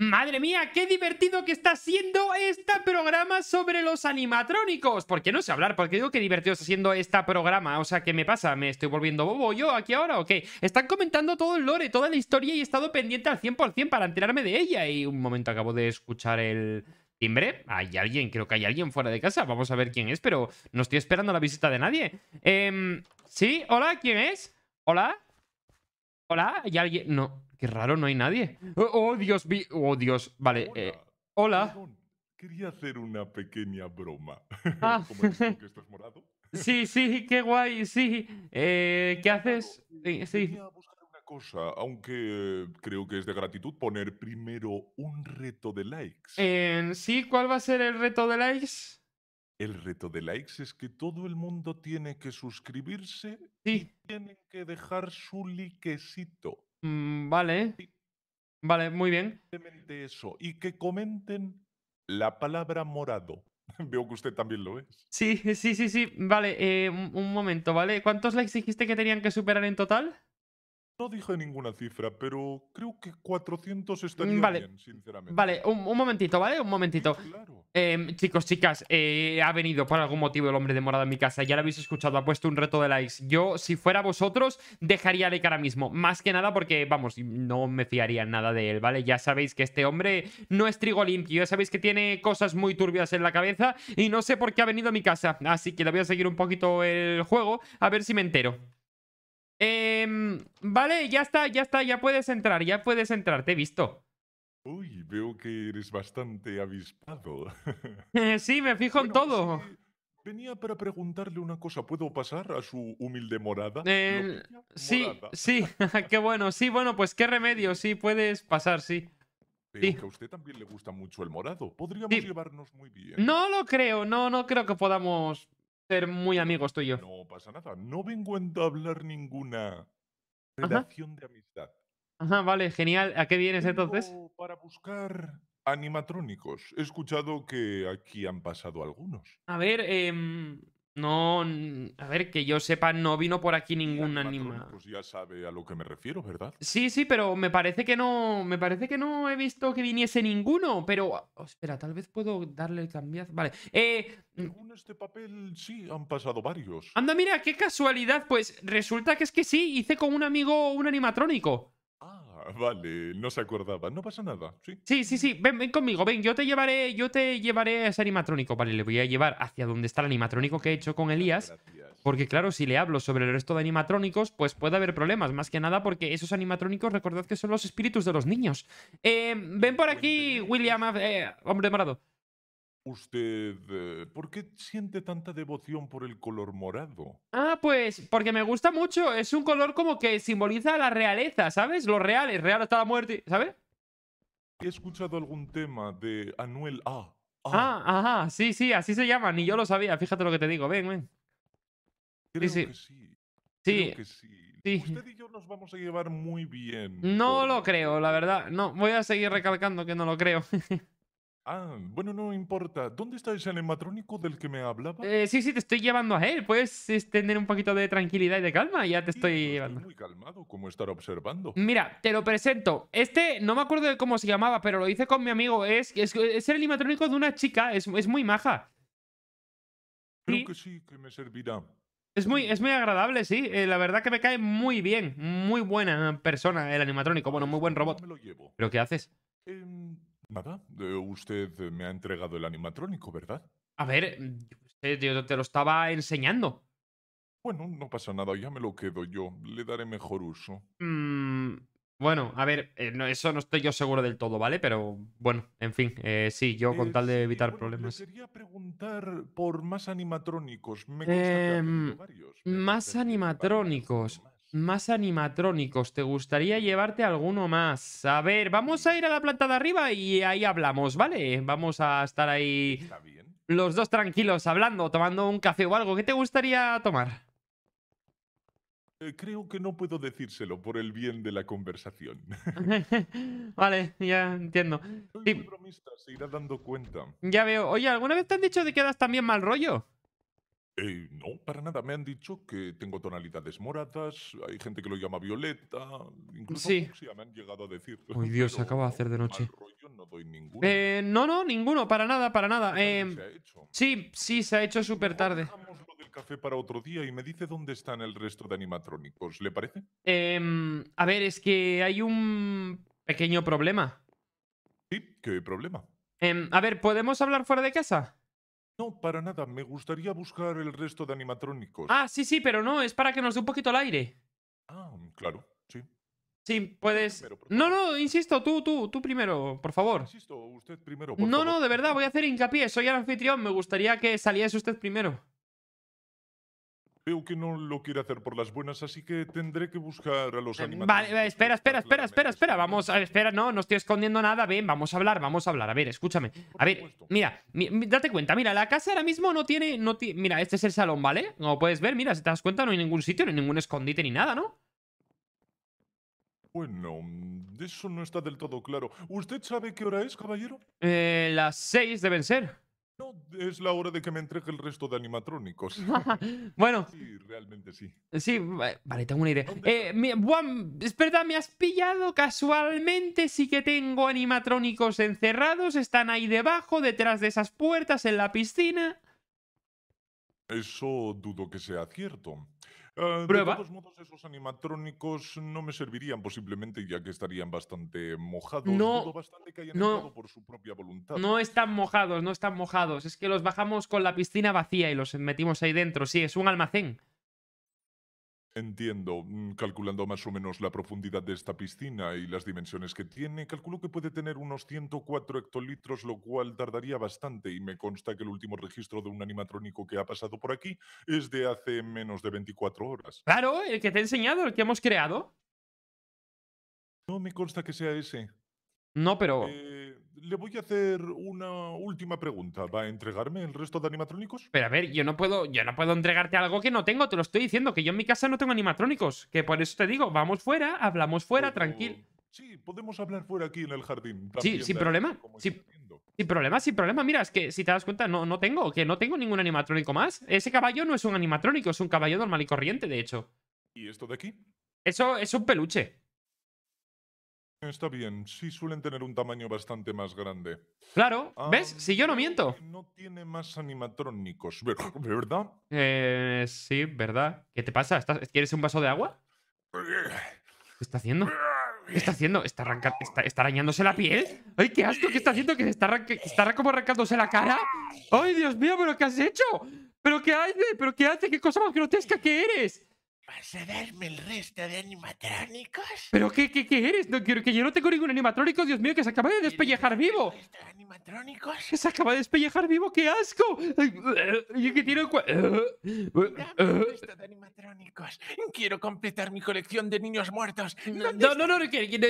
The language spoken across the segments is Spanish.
Madre mía, qué divertido que está siendo este programa sobre los animatrónicos. ¿Por qué no sé hablar, porque digo que divertido está siendo este programa. O sea, ¿qué me pasa? ¿Me estoy volviendo bobo yo aquí ahora o qué? Están comentando todo el lore, toda la historia y he estado pendiente al 100% para enterarme de ella. Y un momento, acabo de escuchar el timbre. Hay alguien, creo que hay alguien fuera de casa. Vamos a ver quién es, pero no estoy esperando la visita de nadie. Em, sí, hola, ¿quién es? Hola. Hola, ¿hay alguien? No. Qué raro, no hay nadie. Oh, oh, Dios, oh Dios, vale. Hola. Eh, quería hacer una pequeña broma. Ah. ¿Cómo es que estás morado? Sí, sí, qué guay, sí. Eh, ¿Qué haces? Sí. Eh, una cosa, aunque creo que es de gratitud poner primero un reto de likes. Eh, sí, ¿cuál va a ser el reto de likes? El reto de likes es que todo el mundo tiene que suscribirse y tienen que dejar su liquecito. Mm, vale. Vale, muy bien. eso. Y que comenten la palabra morado. Veo que usted también lo es. Sí, sí, sí, sí. Vale, eh, un, momento, ¿vale? ¿Cuántos likes dijiste que tenían que superar en total? No dije ninguna cifra, pero creo que 400 mm, estaría bien, sinceramente. Vale, un, momentito, ¿vale? Un momentito. Em, chicos, chicas, eh, ha venido por algún motivo el hombre de morada en mi casa. Ya lo habéis escuchado, ha puesto un reto de likes. Yo, si fuera vosotros, dejaría de cara mismo. Más que nada porque, vamos, no me fiaría nada de él, ¿vale? Ya sabéis que este hombre no es trigo limpio. Ya sabéis que tiene cosas muy turbias en la cabeza y no sé por qué ha venido a mi casa. Así que le voy a seguir un poquito el juego a ver si me entero. Em, vale, ya está, ya está, ya puedes entrar, ya puedes entrar, te he visto. Uy, veo que eres bastante avispado. Eh, sí, me fijo en todo. venía para preguntarle una cosa. ¿Puedo pasar a su humilde morada? Eh, sí, sí, qué bueno. Sí, bueno, pues qué remedio. Sí, puedes pasar, sí. que a usted también le gusta mucho el morado. Podríamos llevarnos muy bien. No lo creo, no, no creo que podamos ser muy amigos tú y yo. No pasa nada. No vengo a hablar ninguna relación de amistad. Ah, vale, genial. ¿A qué vienes entonces? Para buscar animatrónicos. He escuchado que aquí han pasado algunos. A ver, eh... no. A ver, que yo sepa, no vino por aquí ningún anima... Pues ya sabe a lo que me refiero, ¿verdad? Sí, sí, pero me parece que no. Me parece que no he visto que viniese ninguno. Pero. Ah, oh, espera, tal vez puedo darle el cambiazo. Vale. Eh. Mm, Según este papel, sí, han pasado varios. Anda, mira, qué casualidad. Pues resulta que es que sí, hice con un amigo un animatrónico. Ah, vale, no se acordaba. No pasa nada, ¿sí? Sí, sí, Ven, ven conmigo, ven, yo te llevaré, yo te llevaré a ese animatrónico. Vale, le voy a llevar hacia donde está el animatrónico que he hecho con Elías. Porque, claro, si le hablo sobre el resto de animatrónicos, pues puede haber problemas. Más que nada porque esos animatrónicos, recordad que son los espíritus de los niños. Eh, ven por aquí, William, eh, hombre morado. Usted, eh, ¿por qué siente tanta devoción por el color morado? Ah, pues porque me gusta mucho. Es un color como que simboliza la realeza, ¿sabes? Los reales, real hasta la muerte, ¿sabes? He escuchado algún tema de Anuel A. Ah. ajá, sí, sí, así se llama. Ni yo lo sabía, fíjate lo que te digo. Ven, ven. sí, sí. sí. Usted y yo nos vamos a llevar muy bien. No lo creo, la verdad. No, voy a seguir recalcando que no lo creo. Ah, bueno, no importa. ¿Dónde está ese animatrónico del que me hablaba? Eh, sí, sí, te estoy llevando a él. Puedes tener un poquito de tranquilidad y de calma. Ya te estoy llevando. muy calmado, como estar observando. Mira, te lo presento. Este, no me acuerdo de cómo se llamaba, pero lo hice con mi amigo. Es, es, es el animatrónico de una chica. Es, muy maja. Creo que sí, que me servirá. Es muy, es muy agradable, sí. Eh, la verdad que me cae muy bien. Muy buena persona el animatrónico. Bueno, muy buen pues robot. ¿Pero qué haces? Eh... Nada, eh, usted eh, me ha entregado el animatrónico, ¿verdad? A ver, mm, yo te lo estaba enseñando. Bueno, no pasa nada, ya me lo quedo yo. Le daré mejor uso. Mm, bueno, a ver, eh, eso no estoy yo seguro del todo, ¿vale? Pero bueno, en fin, sí, yo con tal de evitar problemas. Me quería preguntar por más animatrónicos. Me em, más animatrónicos más animatrónicos. ¿Te gustaría llevarte alguno más? A ver, vamos a ir a la planta de arriba y ahí hablamos, ¿vale? Vamos a estar ahí los dos tranquilos hablando, tomando un café o algo. ¿Qué te gustaría tomar? Eh, creo que no puedo decírselo por el bien de la conversación. vale, ya entiendo. dando cuenta. Ya veo. Oye, ¿alguna vez te han dicho de que das también mal rollo? Eh, no, para nada. Me han dicho que tengo tonalidades moradas, hay gente que lo llama violeta, incluso Sí. me han llegado a decir. Uy, Dios, se acaba de hacer de noche. no doy Eh, no, no, ninguno, para nada, para nada. Em, sí, sí, se ha hecho súper tarde. lo del café para otro día y me dice dónde están el resto de animatrónicos. ¿Le parece? Em, a ver, es que hay un pequeño problema. Sí, qué problema. Em, a ver, ¿podemos hablar fuera de casa? No, para nada. Me gustaría buscar el resto de animatrónicos. Ah, sí, sí, pero no, es para que nos dé un poquito el aire. Ah, mm, claro, sí. Sí, puedes. no, no, insisto, tú, tú, tú primero, por favor. Insisto, usted primero. no, no, de verdad, voy a hacer hincapié. Soy el anfitrión, me gustaría que saliese usted primero. Veo que no lo quiere hacer por las buenas, así que tendré que buscar a los animales. Vale, espera, espera, espera, espera, espera. Vamos, espera, no, no estoy escondiendo nada. Ven, vamos a hablar, vamos a hablar. A ver, escúchame. A ver, mira, date cuenta. Mira, la casa ahora mismo no tiene, no tiene... Mira, este es el salón, ¿vale? Como puedes ver, mira, si te das cuenta, no hay ningún sitio, no hay ningún escondite ni nada, ¿no? Bueno, eso no está del todo claro. ¿Usted sabe qué hora es, caballero? Eh, las seis deben ser. No, es la hora de que me entregue el resto de animatrónicos. bueno. Sí, realmente sí. Sí, vale, tengo una idea. Eh, es verdad, me has pillado casualmente. Sí que tengo animatrónicos encerrados. Están ahí debajo, detrás de esas puertas, en la piscina. Eso dudo que sea cierto. Ah, de todos modos, esos animatrónicos no me servirían posiblemente, ya que estarían bastante mojados. No, bastante que no, por su propia voluntad. No están mojados, no están mojados. Es que los bajamos con la piscina vacía y los metimos ahí dentro. Sí, es un almacén. Entiendo, mm, calculando más o menos la profundidad de esta piscina y las dimensiones que tiene, calculo que puede tener unos 104 hectolitros, lo cual tardaría bastante y me consta que el último registro de un animatrónico que ha pasado por aquí es de hace menos de 24 horas. Claro, el que te he enseñado, el que hemos creado. No me consta que sea ese. No, pero... Eh, le voy a hacer una última pregunta. ¿Va a entregarme el resto de animatrónicos? Pero a ver, yo no puedo, yo no puedo entregarte algo que no tengo, te lo estoy diciendo, que yo en mi casa no tengo animatrónicos. Que por eso te digo, vamos fuera, hablamos fuera, tranquilo. Sí, podemos hablar fuera aquí en el jardín. Sí, sin problema. Sin, problema, sin problema. Mira, es que si te das cuenta, no, no tengo, que no tengo ningún animatrónico más. Ese caballo no es un animatrónico, es un caballo normal y corriente, de hecho. ¿Y esto de aquí? Eso es un peluche. Está bien, sí suelen tener un tamaño bastante más grande. Claro, ah, ¿ves? Si yo no miento. No tiene más animatrónicos, ¿verdad? Eh, sí, ¿verdad? ¿Qué te pasa? ¿Quieres un vaso de agua? ¿Qué está haciendo? ¿Qué está haciendo? ¿Está, arranca... ¿Está, arañándose la piel? ¡Ay, qué asco! ¿Qué está haciendo? ¿Que está, como arrancándose la cara? ¡Ay, Dios mío! ¿Pero qué has hecho? ¿Pero qué hace? ¿Pero qué hace? ¿Qué cosa más grotesca que eres? ¿Vas a darme el resto de animatrónicos? ¿Pero qué, qué, qué eres? No, que, que yo no tengo ningún animatrónico, Dios mío, que se acaba de despellejar vivo. animatrónicos? se acaba de despellejar vivo, qué asco. Y eh, que tiene animatrónicos. Quiero completar mi colección de niños muertos. No, no, no, que,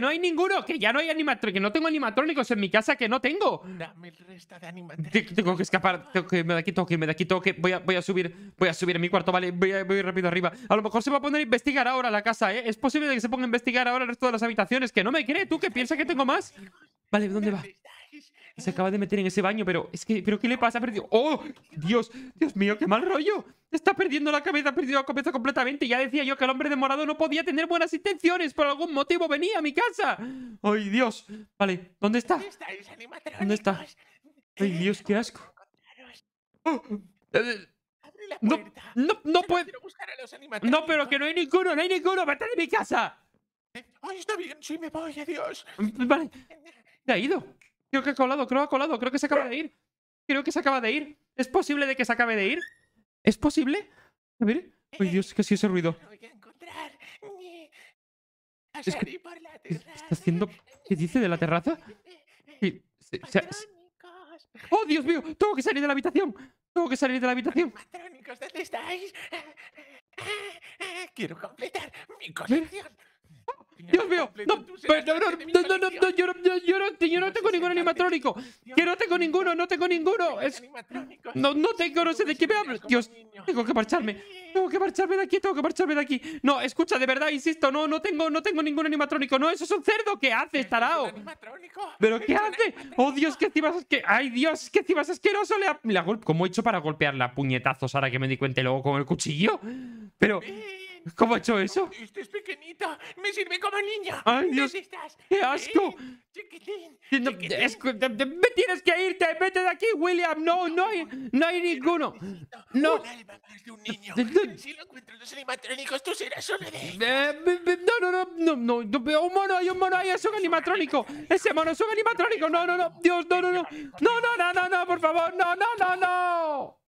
no hay ninguno, que ya no hay animatrónicos, que no tengo animatrónicos en mi casa, que no tengo. Dame el resto de animatrónicos. Tengo que escapar, tengo que me da aquí, que me da aquí, que... Voy a, voy a subir, voy a subir a mi cuarto, vale, voy, a, rápido arriba. A lo mejor se va a poner a investigar ahora la casa, ¿eh? Es posible que se ponga a investigar ahora el resto de las habitaciones, que no me cree, tú que piensa que tengo más. Vale, ¿dónde va? Se acaba de meter en ese baño, pero es que, ¿pero qué le pasa? ¡Oh! Dios, Dios mío, qué mal rollo. Está perdiendo la cabeza, ha perdido la cabeza completamente. Ya decía yo que el hombre de morado no podía tener buenas intenciones. Por algún motivo venía a mi casa. ¡Ay, Dios! Vale, ¿dónde está? ¿Dónde está? ¡Ay, Dios, qué asco! no, no, no puede. No, pero que no hay ninguno, no hay ninguno. ¡Vete de mi casa! ¡Ay, está bien, sí, me voy, adiós. Vale. Se ha ido? Creo que ha colado, creo que ha colado, creo que se acaba de ir. Creo que se acaba de ir. ¿Es posible de que se acabe de ir? ¿Es posible? A ver. Eh, Ay, Dios, que sí ese ruido. Es ¿Está haciendo? ¿Qué dice de la terraza? Sí, ¡Oh, Dios mío! ¡Tengo que salir de la habitación! ¡Tengo que salir de la habitación! ¿dónde estáis? Quiero completar mi colección. Dios mío, no, no, no, no, yo, no tengo ningún animatrónico. Que no tengo ninguno, no tengo ninguno. no, no tengo, no sé de qué me hablo. Dios, tengo que marcharme. Tengo que marcharme de aquí, tengo que marcharme de aquí. No, escucha, de verdad, insisto, no, no tengo, no tengo ningún animatrónico. No, eso es un cerdo. ¿Qué hace tarao? ¿Pero qué hace? Oh, Dios, qué cibas, que Ay, Dios, que encima es asqueroso. Le ¿Cómo he hecho para golpearla puñetazos ahora que me di cuenta luego con el cuchillo? Pero... ¿Cómo ha hecho eso? Este es pequeñito. Me sirve como niña. ¡Ay, Dios! Estás? ¡Qué asco! chiquitín, no, Es, tienes que irte. Vete de aquí, William. No, no hay, no hay ninguno. No. Un alma de un niño. Si lo encuentro, en los animatrónicos, tú serás solo de ellos. no, no, no, no, no. Un mono, hay un mono ahí. Es un animatrónico. Ese mono es un animatrónico. No, no, no. Dios, no, no, no. No, no, no, no, no, por favor. No, no, no, no.